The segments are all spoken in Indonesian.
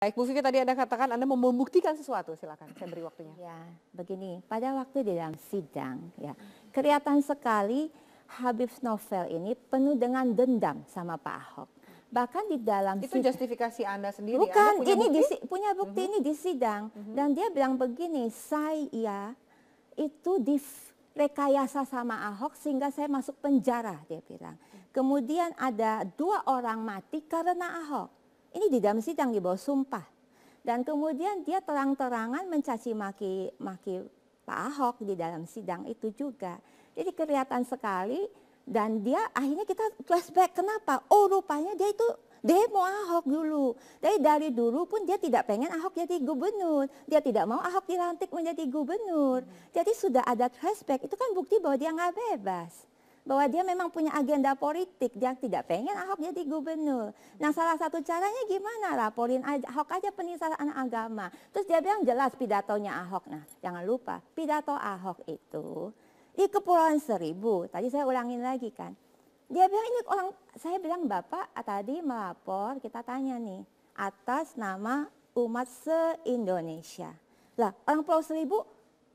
Baik, Bu Vivi tadi Anda katakan Anda mau membuktikan sesuatu, silakan saya beri waktunya. Ya, begini, pada waktu di dalam sidang ya, kelihatan sekali Habib Novel ini penuh dengan dendam sama Pak Ahok. Bahkan di dalam Itu sidang, justifikasi Anda sendiri. Bukan, Anda punya ini bukti? Di, punya bukti uh mhm. -huh. ini di sidang uh mhm. -huh. dan dia bilang begini, saya itu di rekayasa sama Ahok sehingga saya masuk penjara dia bilang. Mhm. Kemudian ada dua orang mati karena Ahok ini di dalam sidang di bawah sumpah. Dan kemudian dia terang-terangan mencaci maki maki Pak Ahok di dalam sidang itu juga. Jadi kelihatan sekali dan dia akhirnya kita flashback kenapa? Oh rupanya dia itu demo Ahok dulu. Dari dari dulu pun dia tidak pengen Ahok jadi gubernur. Dia tidak mau Ahok dilantik menjadi gubernur. Jadi sudah ada flashback itu kan bukti bahwa dia nggak bebas bahwa dia memang punya agenda politik, dia tidak pengen Ahok jadi gubernur. Nah salah satu caranya gimana? Laporin aja, Ahok aja penistaan agama. Terus dia bilang jelas pidatonya Ahok. Nah jangan lupa pidato Ahok itu di Kepulauan Seribu, tadi saya ulangin lagi kan. Dia bilang ini orang, saya bilang Bapak tadi melapor, kita tanya nih, atas nama umat se-Indonesia. Lah orang Pulau Seribu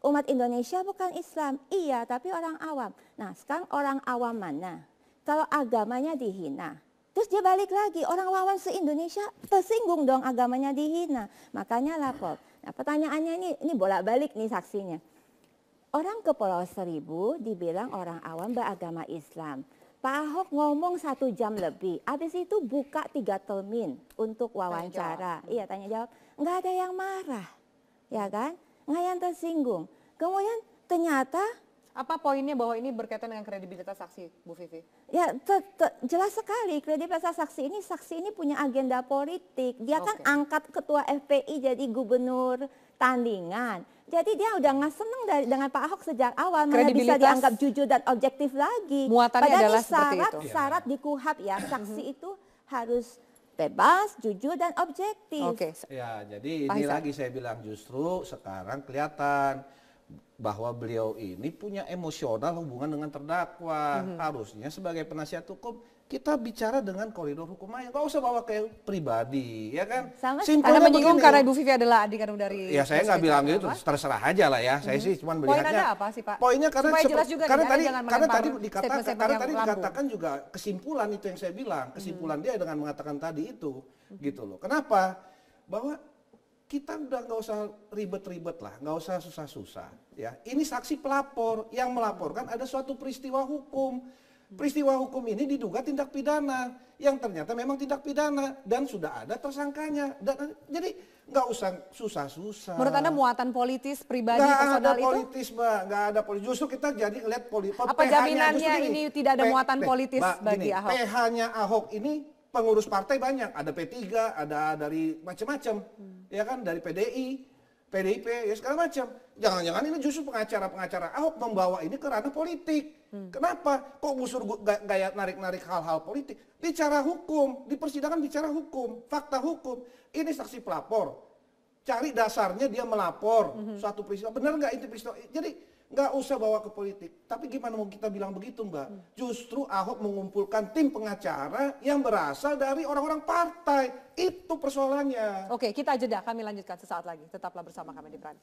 umat Indonesia bukan Islam. Iya, tapi orang awam. Nah, sekarang orang awam mana? Kalau agamanya dihina. Terus dia balik lagi, orang awam se-Indonesia tersinggung dong agamanya dihina. Makanya lapor. Nah, pertanyaannya ini, ini bolak-balik nih saksinya. Orang ke Pulau Seribu dibilang orang awam beragama Islam. Pak Ahok ngomong satu jam lebih, habis itu buka tiga termin untuk wawancara. Tanya iya tanya jawab, hmm. nggak ada yang marah, ya kan? Nggak yang tersinggung. Kemudian ternyata apa poinnya bahwa ini berkaitan dengan kredibilitas saksi, Bu Vivi? Ya, te, te, jelas sekali kredibilitas saksi ini saksi ini punya agenda politik. Dia okay. kan angkat ketua FPI jadi gubernur tandingan. Jadi dia udah nggak seneng dari, dengan Pak Ahok sejak awal, mana bisa dianggap jujur dan objektif lagi. Muatannya Padahal adalah syarat, itu. syarat iya. di KUHAP ya, mm-hmm. saksi itu harus bebas, jujur dan objektif. Oke. Okay. Ya, jadi Pak ini Hisa. lagi saya bilang justru sekarang kelihatan bahwa beliau ini punya emosional hubungan dengan terdakwa. -hmm. Harusnya sebagai penasihat hukum kita bicara dengan koridor hukum aja, nggak usah bawa ke pribadi, ya kan? Sangat. menyinggung karena Ibu Vivi adalah adik kandung dari. Ya saya nggak bilang gitu, terserah aja lah ya. -hmm. Saya mhm. sih cuma melihatnya. Poinnya apa sih Pak? Poinnya karena Supaya jelas juga karena tadi karena tadi dikatakan karena, karena tadi dikatakan juga kesimpulan itu yang saya bilang kesimpulan -hmm. dia dengan mengatakan tadi itu -hmm. gitu loh. Kenapa? Bahwa kita udah nggak usah ribet-ribet lah, nggak usah susah-susah. Ya, ini saksi pelapor yang melaporkan ada suatu peristiwa hukum. Peristiwa hukum ini diduga tindak pidana yang ternyata memang tindak pidana dan sudah ada tersangkanya. Dan, jadi nggak usah susah-susah. Menurut anda muatan politis pribadi gak personal ada itu? politis mbak, nggak ada politis. Justru kita jadi lihat politik. Apa jaminannya ini, ini tidak ada muatan P, politis bagi gini, Ahok? PH-nya Ahok ini pengurus partai banyak, ada P3, ada dari macam-macam, hmm. ya kan dari PDI, PDIP, ya segala macam. Jangan-jangan ini justru pengacara-pengacara Ahok membawa ini ke ranah politik. Hmm. Kenapa? Kok busur gaya narik-narik hal-hal politik? Bicara hukum, di persidangan bicara hukum, fakta hukum. Ini saksi pelapor. Cari dasarnya dia melapor hmm. suatu peristiwa. Benar nggak itu peristiwa? Jadi nggak usah bawa ke politik. Tapi gimana mau kita bilang begitu Mbak? Hmm. Justru Ahok mengumpulkan tim pengacara yang berasal dari orang-orang partai. Itu persoalannya. Oke, kita jeda. Kami lanjutkan sesaat lagi. Tetaplah bersama kami di Prime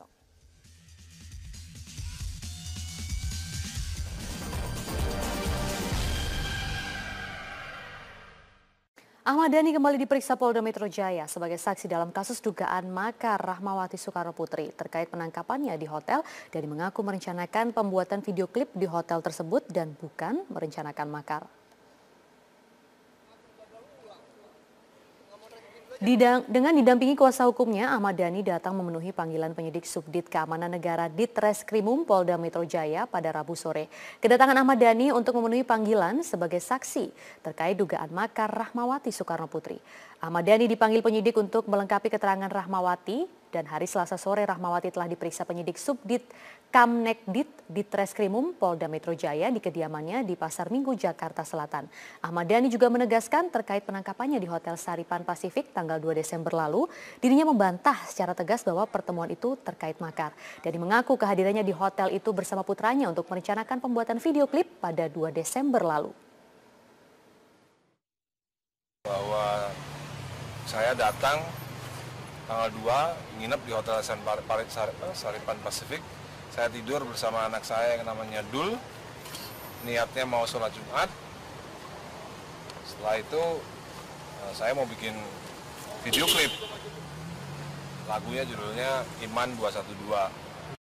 Ahmad Dhani kembali diperiksa Polda Metro Jaya sebagai saksi dalam kasus dugaan makar Rahmawati Soekarno Putri terkait penangkapannya di hotel. dari mengaku merencanakan pembuatan video klip di hotel tersebut dan bukan merencanakan makar. Didang, dengan didampingi kuasa hukumnya, Ahmad Dhani datang memenuhi panggilan penyidik Subdit Keamanan Negara di Treskrimum Polda Metro Jaya pada Rabu sore. Kedatangan Ahmad Dhani untuk memenuhi panggilan sebagai saksi terkait dugaan makar Rahmawati Soekarno Putri. Ahmad Dhani dipanggil penyidik untuk melengkapi keterangan Rahmawati dan hari Selasa sore Rahmawati telah diperiksa penyidik Subdit Kamnekdit di Treskrimum Polda Metro Jaya di kediamannya di Pasar Minggu Jakarta Selatan. Ahmad Dhani juga menegaskan terkait penangkapannya di Hotel Saripan Pasifik tanggal 2 Desember lalu, dirinya membantah secara tegas bahwa pertemuan itu terkait makar. Dhani mengaku kehadirannya di hotel itu bersama putranya untuk merencanakan pembuatan video klip pada 2 Desember lalu. Bahwa saya datang tanggal 2 nginep di Hotel San Parit eh, Saripan Pacific. Saya tidur bersama anak saya yang namanya Dul. Niatnya mau sholat Jumat. Setelah itu eh, saya mau bikin video klip. Lagunya judulnya Iman 212.